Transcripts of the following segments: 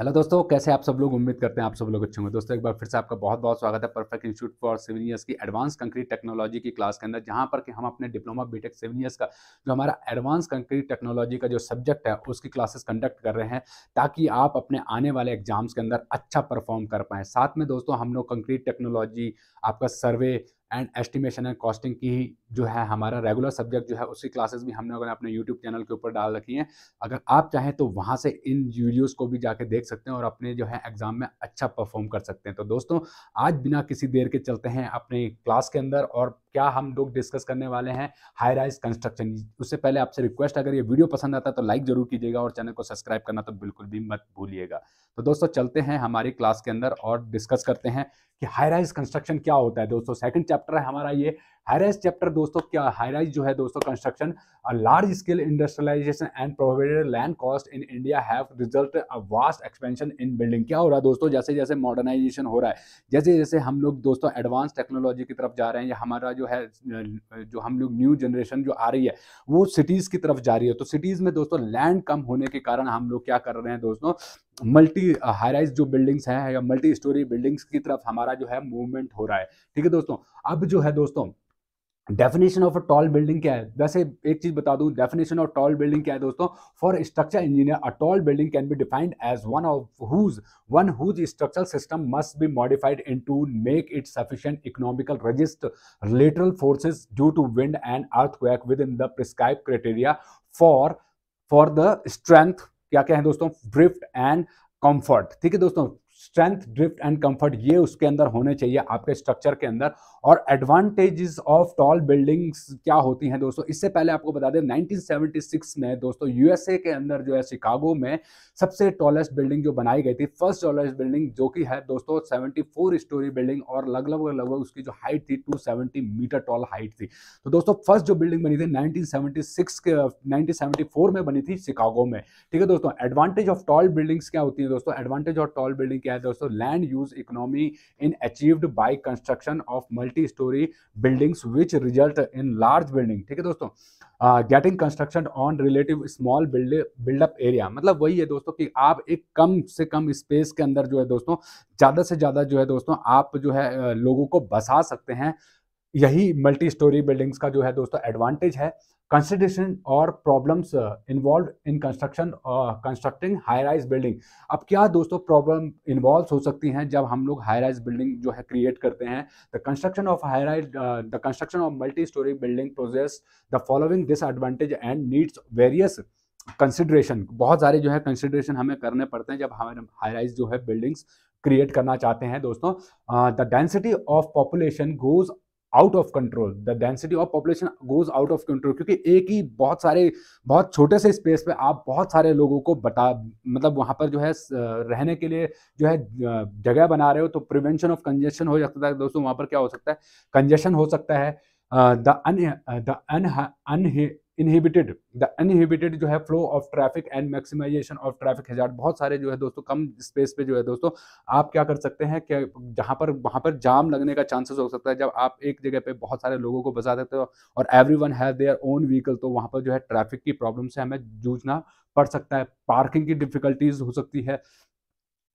hello दोस्तों कैसे आप सब लोग उम्मीद करते हैं आप सब लोग अच्छे होंगे दोस्तों एक बार फिर से आपका बहुत बहुत स्वागत है perfect institute for seven years की एडवांस कंक्रीट टेक्नोलॉजी की क्लास के अंदर जहां पर कि हम अपने डिप्लोमा बीटेक सेवन ईयर्स का जो हमारा एडवांस कंक्रीट टेक्नोलॉजी का जो सब्जेक्ट है उसकी क्लासेस कंडक्ट कर रहे हैं ताकि आप अपने आने वाले एग्जाम्स के अंदर अच्छा परफॉर्म कर पाएँ साथ में दोस्तों हम लोग कंक्रीट टेक्नोलॉजी आपका survey and estimation and costing की जो है हमारा रेगुलर सब्जेक्ट जो है उसकी क्लासेस भी हमने अगर अपने यूट्यूब चैनल के ऊपर डाल रखी हैं अगर आप चाहें तो वहाँ से इन वीडियोज़ को भी जाके देख सकते हैं और अपने जो है एग्ज़ाम में अच्छा परफॉर्म कर सकते हैं तो दोस्तों आज बिना किसी देर के चलते हैं अपने क्लास के अंदर और क्या हम लोग डिस्कस करने वाले हैं हाई राइज कंस्ट्रक्शन उससे पहले आपसे रिक्वेस्ट अगर ये वीडियो पसंद आता है तो लाइक जरूर कीजिएगा और चैनल को सब्सक्राइब करना तो बिल्कुल भी मत भूलिएगा तो दोस्तों चलते हैं हमारी क्लास के अंदर और डिस्कस करते हैं कि हाई राइज कंस्ट्रक्शन क्या होता है दोस्तों सेकंड चैप्टर है हमारा ये हाईराइज चैप्टर दोस्तों क्या हाईराइज जो है दोस्तों construction large scale industrialization and provided land cost in India have result a vast expansion in building क्या हो रहा है दोस्तों जैसे जैसे मॉडर्नाइजेशन हो रहा है जैसे जैसे हम लोग दोस्तों एडवांस टेक्नोलॉजी की तरफ जा रहे हैं या हमारा जो है जो हम लोग न्यू जनरेशन जो आ रही है वो सिटीज़ की तरफ जा रही है तो सिटीज़ में दोस्तों लैंड कम होने के कारण हम लोग क्या कर रहे हैं दोस्तों मल्टी हाईराइज uh, जो बिल्डिंग्स हैं या मल्टी स्टोरी बिल्डिंग्स की तरफ हमारा जो है मूवमेंट हो रहा है ठीक है दोस्तों अब जो है दोस्तों definition of a tall building क्या है वैसे एक चीज बता दूं डेफिनेशन ऑफ टॉल बिल्डिंग क्या है दोस्तों for structure engineer a tall building can be defined as one of whose one whose structural system must be modified in to make it sufficient economical resist lateral forces due to wind and earth within the prescribe criteria for for the strength क्या क्या है दोस्तों drift and comfort ठीक है दोस्तों strength drift and comfort ये उसके अंदर होने चाहिए आपके स्ट्रक्चर के अंदर और एडवांटेजेस ऑफ टॉल बिल्डिंग्स क्या होती हैं दोस्तों इससे पहले आपको बता दें 1976 में दोस्तों यूएसए के अंदर जो है शिकागो में सबसे टॉलेस्ट बिल्डिंग जो बनाई गई थी फर्स्ट टॉलेस्ट बिल्डिंग जो कि है दोस्तों सेवेंटी स्टोरी बिल्डिंग और लगभग लगभग उसकी जो हाइट थी टू मीटर टॉल हाइट थी तो दोस्तों फर्स्ट जो बिल्डिंग बनी थी नाइनटीन के नाइनटीन में बनी थी शिकागो में ठीक है दोस्तों एडवांटेज ऑफ टॉल बिल्डिंग्स क्या होती है दोस्तों एडवांटेज ऑफ टॉल बिल्डिंग क्या है दोस्तों land use economy in achieved by construction of multi storey buildings which result in large building ठीक है दोस्तों getting construction on relative small buildup area मतलब वही है दोस्तों कि आप एक कम से कम स्पेस के अंदर जो है दोस्तों ज़्यादा से ज़्यादा जो है दोस्तों आप जो है लोगों को बसा सकते हैं यही मल्टी स्टोरी बिल्डिंग्स का जो है दोस्तों एडवांटेज है कंसिडरेशन और problems involve in construction constructing high rise building अब क्या दोस्तों प्रॉब्लम इन्वॉल्व हो सकती हैं जब हम लोग हाई राइज बिल्डिंग जो है क्रिएट करते हैं the construction of high rise the construction of multi storey building process the following disadvantage and needs various consideration बहुत सारे जो है कंसिडरेशन हमें करने पड़ते हैं जब हम हाई राइज जो है बिल्डिंग्स क्रिएट करना चाहते हैं दोस्तों the density of population goes out of control the density of population goes out of control क्योंकि एक ही बहुत सारे बहुत छोटे से स्पेस पे आप बहुत सारे लोगों को बता मतलब वहां पर जो है रहने के लिए जो है जगह बना रहे हो तो प्रिवेंशन ऑफ कंजेशन हो सकता है दोस्तों वहां पर क्या हो सकता है कंजेशन हो सकता है the un the un inhibited the uninhibited जो है flow of traffic and maximization of traffic हजार बहुत सारे जो है दोस्तों कम स्पेस पे जो है दोस्तों आप क्या कर सकते हैं कि जहाँ पर वहाँ पर जाम लगने का चांसेस हो सकता है जब आप एक जगह पे बहुत सारे लोगों को बसा देते हो और every one has their own vehicle तो वहाँ पर जो है ट्रैफिक की प्रॉब्लम से हमें जूझना पड़ सकता है पार्किंग की डिफिकल्टीज हो सकती है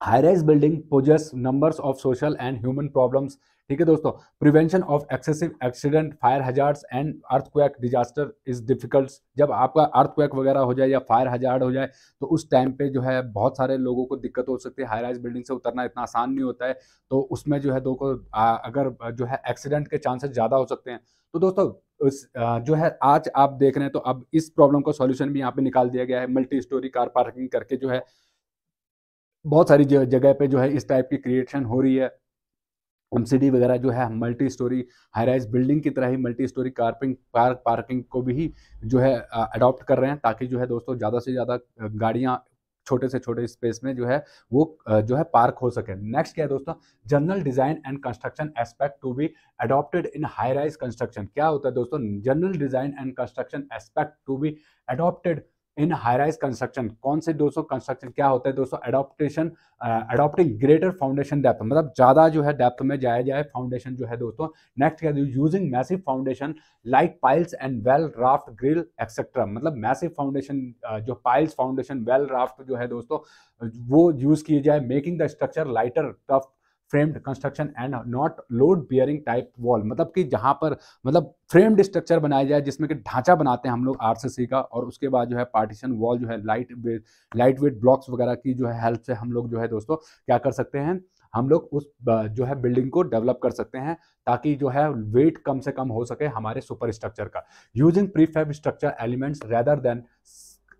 high rise building poses numbers of social and human problems ठीक है दोस्तों prevention of excessive accident fire hazards and earthquake disaster is difficult जब आपका अर्थक्वैक वगैरह हो जाए या फायर हजार्ड हो जाए तो उस टाइम पे जो है बहुत सारे लोगों को दिक्कत हो सकती है हाई राइज बिल्डिंग से उतरना इतना आसान नहीं होता है तो उसमें जो है दो को आ, अगर जो है एक्सीडेंट के चांसेस ज़्यादा हो सकते हैं तो दोस्तों उस जो है आज आप देख रहे हैं तो अब इस प्रॉब्लम का सॉल्यूशन भी यहाँ पे निकाल दिया गया है मल्टी स्टोरी कार पार्किंग करके जो है बहुत सारी जगह पे जो है इस टाइप की क्रिएशन हो रही है एमसीडी वगैरह जो है multi storey high rise building की तरह ही मल्टी स्टोरी कार्पिंग पार्क पार्किंग को भी जो है अडॉप्ट कर रहे हैं ताकि जो है दोस्तों ज़्यादा से ज़्यादा गाड़ियाँ छोटे से छोटे स्पेस में जो है वो जो है पार्क हो सके नेक्स्ट क्या है दोस्तों general design and construction aspect to be adopted in high rise construction क्या होता है दोस्तों general design and construction aspect to be adopted in high rise construction कौन से दोस्तों कंस्ट्रक्शन क्या होता है दोस्तों adoption adopting greater foundation depth मतलब ज़्यादा जो है डेप्थ में जाया जाए फाउंडेशन जो है दोस्तों नेक्स्ट क्या using massive foundation like piles and well raft grill etcetera मतलब मैसिव फाउंडेशन जो पाइल्स फाउंडेशन वेल राफ्ट जो है दोस्तों वो यूज़ किए जाए making the structure lighter tough framed construction and not load bearing type wall मतलब कि जहाँ पर मतलब फ्रेम्ड स्ट्रक्चर बनाया जाए जिसमें कि ढांचा बनाते हैं हम लोग आर का और उसके बाद जो है पार्टीशन वॉल जो है light weight light weight blocks वगैरह की जो है हेल्प से हम लोग जो है दोस्तों क्या कर सकते हैं हम लोग उस जो है बिल्डिंग को डेवलप कर सकते हैं ताकि जो है वेट कम से कम हो सके हमारे सुपर स्ट्रक्चर का using prefab structure elements rather than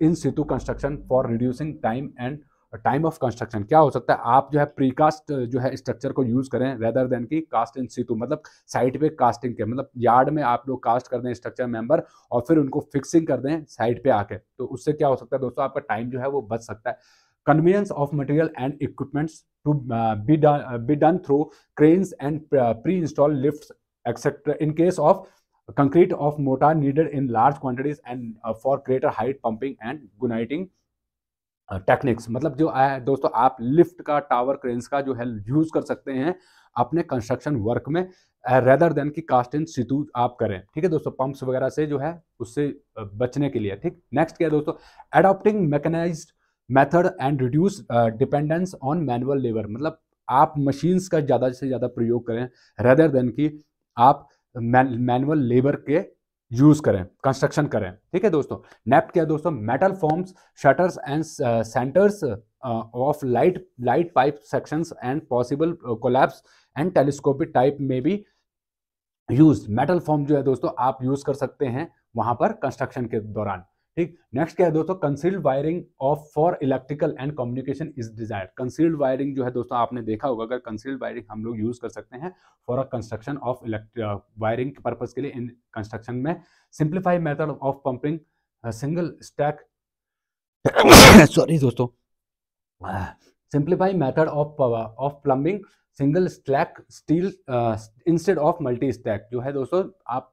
in situ construction for reducing time and time of construction क्या हो सकता है आप जो है प्रीकास्ट जो है स्ट्रक्चर को यूज करें रेदर देन की कास्ट इन सीतू मतलब साइट पे कास्टिंग के मतलब यार्ड में आप लोग कास्ट कर दें स्ट्रक्चर मेंबर और फिर उनको फिक्सिंग कर दें साइट पे आके तो उससे क्या हो सकता है दोस्तों आपका टाइम जो है वो बच सकता है convenience of material and equipments to be done through cranes and pre install lift etcetera in case of concrete of mortar needed in large quantities and for greater height pumping and guniting techniques मतलब जो आया दोस्तों आप lift का tower cranes का जो है use कर सकते हैं अपने कंस्ट्रक्शन वर्क में रेदर देन की कास्ट इन सितू आप करें ठीक है दोस्तों पंप्स वगैरह से जो है उससे बचने के लिए ठीक नेक्स्ट क्या है दोस्तों adopting mechanize method and reduce dependence on manual labour मतलब आप मशीन्स का ज़्यादा से ज़्यादा प्रयोग करें रेदर देन की आप मैनुअल लेबर के यूज करें कंस्ट्रक्शन करें ठीक है दोस्तों नेप्ट क्या दोस्तों metal forms shutters and centres of light light pipe sections and possible collapse and telescopic type में भी यूज मेटल फॉर्म जो है दोस्तों आप यूज कर सकते हैं वहां पर कंस्ट्रक्शन के दौरान ठीक नेक्स्ट क्या है दोस्तों concealed wiring of for electrical and communication is desired concealed wiring जो है दोस्तों आपने देखा होगा अगर कंसील्ड वायरिंग हम लोग यूज कर सकते हैं for a construction of wiring के पर्पज के लिए इन कंस्ट्रक्शन में simplify method of pumping single stack sorry दोस्तों simplify method of of plumbing single stack steel instead of multi stack जो है दोस्तों आप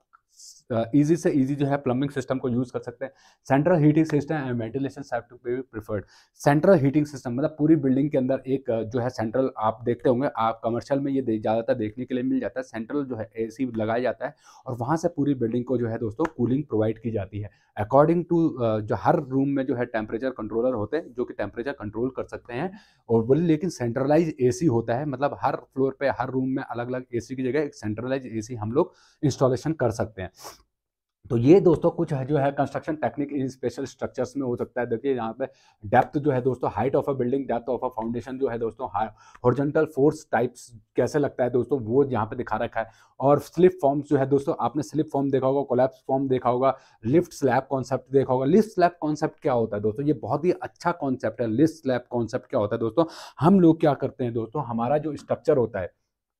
ईजी से ईजी जो है प्लम्बिंग सिस्टम को यूज़ कर सकते हैं central heating system and ventilation save to be preferred central heating system मतलब पूरी बिल्डिंग के अंदर एक जो है सेंट्रल आप देखते होंगे आप कमर्शियल में ये ज़्यादातर देखने के लिए मिल जाता है सेंट्रल जो है ए लगाया जाता है और वहाँ से पूरी बिल्डिंग को जो है दोस्तों कूलिंग प्रोवाइड की जाती है अकॉर्डिंग टू जो हर रूम में जो है टेम्परेचर कंट्रोलर होते हैं जो कि टेम्परेचर कंट्रोल कर सकते हैं और बोले लेकिन सेंट्रलाइज सी होता है मतलब हर फ्लोर पर हर रूम में अलग अलग सी की जगह एक सेंट्रलाइज सी हम लोग इंस्टॉलेशन कर सकते हैं तो ये दोस्तों कुछ है जो है construction technique in special structures में हो सकता है देखिए यहाँ पे डेप्थ जो है दोस्तों height of a building depth of a foundation जो है दोस्तों हॉर्जेंटल फोर्स टाइप्स कैसे लगता है दोस्तों वो यहाँ पे दिखा रखा है और स्लिप फॉर्म्स जो है दोस्तों आपने स्लिप फॉर्म देखा होगा कोलेप्स फॉर्म देखा होगा लिफ्ट स्लैब कॉन्सेप्ट देखा होगा लिफ्ट स्लैब कॉन्सेप्ट क्या होता है दोस्तों ये बहुत ही अच्छा कॉन्सेप्ट है लिफ्ट स्लैब कॉन्सेप्ट क्या होता है दोस्तों हम लोग क्या करते हैं दोस्तों हमारा जो स्ट्रक्चर होता है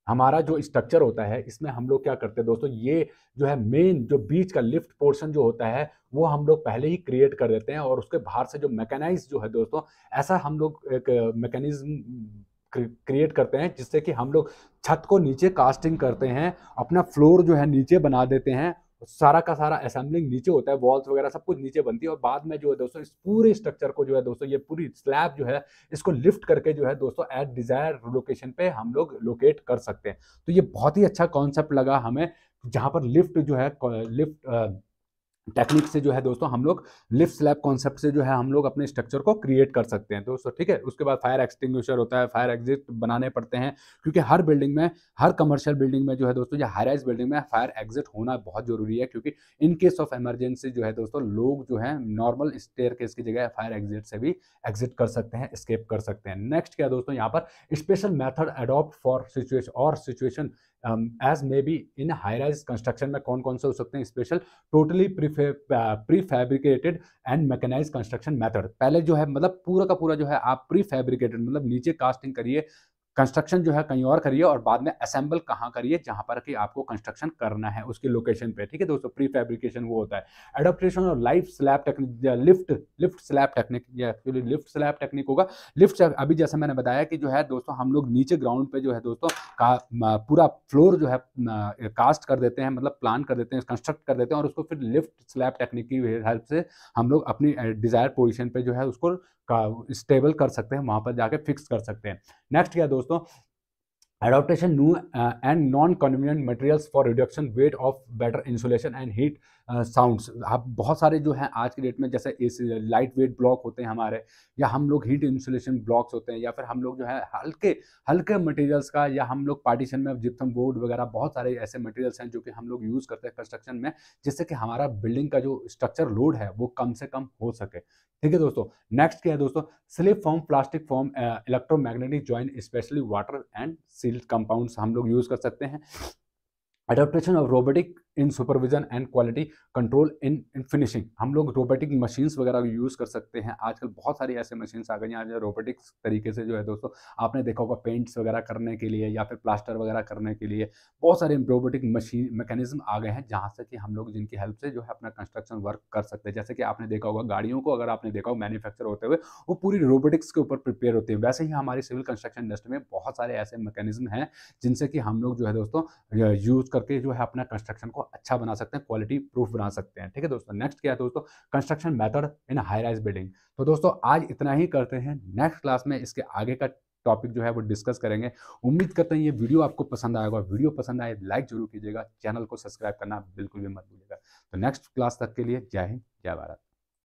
हमारा जो स्ट्रक्चर होता है इसमें हम लोग क्या करते हैं दोस्तों ये जो है मेन जो बीच का लिफ्ट पोर्शन जो होता है वो हम लोग पहले ही क्रिएट कर देते हैं और उसके बाहर से जो मैकेनाइज जो है दोस्तों ऐसा हम लोग एक मैकेनिज्म क्रिएट करते हैं जिससे कि हम लोग छत को नीचे कास्टिंग करते हैं अपना फ्लोर जो है नीचे बना देते हैं सारा का सारा असेंबलिंग नीचे होता है वॉल्स वगैरह सब कुछ नीचे बनती है और बाद में जो है दोस्तों इस पूरे स्ट्रक्चर को जो है दोस्तों ये पूरी स्लैब जो है इसको लिफ्ट करके जो है दोस्तों एट डिजायर लोकेशन पे हम लोग लोकेट कर सकते हैं तो ये बहुत ही अच्छा कॉन्सेप्ट लगा हमें जहाँ पर लिफ्ट जो है लिफ्ट टेक्निक से जो है दोस्तों हम लोग लिफ्ट स्लैब कॉन्सेप्ट से जो है हम लोग अपने स्ट्रक्चर को क्रिएट कर सकते हैं दोस्तों ठीक है उसके बाद फायर एक्सटिंग्विशर होता है फायर एग्जिट बनाने पड़ते हैं क्योंकि हर बिल्डिंग में हर कमर्शियल बिल्डिंग में जो है दोस्तों या राइज बिल्डिंग में फायर एग्जिट होना बहुत जरूरी है क्योंकि इन केस ऑफ इमरजेंसी जो है दोस्तों लोग जो है नॉर्मल स्टेयर केस की जगह फायर एग्जिट से भी एग्जिट कर सकते हैं स्केप कर सकते हैं नेक्स्ट क्या दोस्तों यहाँ पर special method adopt for situation और situation as may be in high rise construction में कौन कौन से हो सकते हैं special totally prefabricated and mechanize construction method पहले जो है मतलब पूरा का पूरा जो है आप प्री फैब्रिकेटेड मतलब नीचे कास्टिंग करिए कंस्ट्रक्शन जो है कहीं और करिए और बाद में असेंबल कहाँ करिए जहाँ पर कि आपको कंस्ट्रक्शन करना है उसके लोकेशन पे ठीक है दोस्तों प्री फैब्रिकेशन वो होता है एडोप्टेशन और life slab technique lift lift slab technique या एक्चुअली लिफ्ट स्लैब टेक्निक होगा लिफ्ट अभी जैसे मैंने बताया कि जो है दोस्तों हम लोग नीचे ग्राउंड पर जो है दोस्तों का पूरा फ्लोर जो है कास्ट कर देते हैं मतलब प्लान कर देते हैं कंस्ट्रक्ट कर देते हैं और उसको फिर लिफ्ट स्लैब टेक्निक की हेल्प से हम लोग अपनी डिजायर पोजिशन पर जो है उसको का स्टेबल कर सकते हैं वहाँ पर जाके फिक्स कर सकते हैं नेक्स्ट क्या दोस्तों adaptation new uh, and non-convenient materials for reduction weight of better insulation and heat sounds uh, आप बहुत सारे जो हैं आज के डेट में जैसे लाइट वेट ब्लॉक होते हैं हमारे या हम लोग हीट इंसुलेशन ब्लॉक्स होते हैं या फिर हम लोग जो है हल्के हल्के मटेरियल्स का या हम लोग पार्टीशन में जिप्सम बोर्ड वगैरह बहुत सारे ऐसे मटेरियल्स हैं जो कि हम लोग यूज़ करते हैं कंस्ट्रक्शन में जिससे कि हमारा बिल्डिंग का जो स्ट्रक्चर लोड है वो कम से कम हो सके ठीक है दोस्तों नेक्स्ट क्या है दोस्तों slip form plastic form electromagnetic join specially water and sea compounds हम लोग यूज़ कर सकते हैं adoption of robotic in supervision and quality control in finishing हम लोग रोबोटिक मशीन्स वगैरह यूज़ कर सकते हैं आजकल बहुत सारी ऐसे मशीन्स आ गई हैं जो रोबोटिक्स तरीके से जो है दोस्तों आपने देखा होगा पेंट्स वगैरह करने के लिए या फिर प्लास्टर वगैरह करने के लिए बहुत सारे रोबोटिक मशीन मैकेनिज्म आ गए हैं जहाँ से कि हम लोग जिनकी हेल्प से जो है अपना कंस्ट्रक्शन वर्क कर सकते हैं जैसे कि आपने देखा होगा गाड़ियों को अगर आपने देखा हो मैन्युफैक्चर होते हुए वो पूरी रोबोटिक्स के ऊपर प्रिपेयर होते हैं वैसे ही हमारी सिविल कंस्ट्रक्शन इंडस्ट्री में बहुत सारे ऐसे मैकेनिज्म हैं जिनसे कि हम लोग जो है दोस्तों यूज़ करके जो है अपना कंस्ट्रक्शन को अच्छा बना सकते हैं क्वालिटी प्रूफ बना सकते हैं ठीक है दोस्तों नेक्स्ट क्या है दोस्तों construction method in high rise building तो दोस्तों आज इतना ही करते हैं नेक्स्ट क्लास में इसके आगे का टॉपिक जो है वो डिस्कस करेंगे उम्मीद करते हैं ये वीडियो आपको पसंद आएगा वीडियो पसंद आए लाइक जरूर कीजिएगा चैनल को सब्सक्राइब करना बिल्कुल भी मत भूलिएगा तो नेक्स्ट क्लास तक के लिए जय हिंद जय भारत